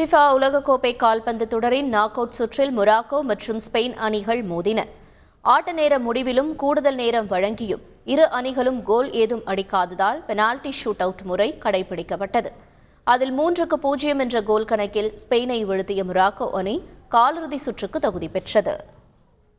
FIFA உலகக்கோப்பை கால்பந்து தொடரின் நாக் அவுட் சுற்றில் மொராக்கோ மற்றும் ஸ்பெயின் அணிகள் மோதின ஆட்ட நேர முடிவிலும் கூடுதல் நேரம் வழங்கியும் இரு அணிகளும் கோல் ஏதும் அடிக்காததால் பெனால்டி ஷூட் அவுட் முறை கடைபிடிக்கப்பட்டது அதில் மூன்றுக்கு பூஜ்ஜியம் என்ற கோல் கணக்கில் ஸ்பெயினை வீழ்த்திய மொராக்கோ அணி காலிறுதி சுற்றுக்கு தகுதி பெற்றது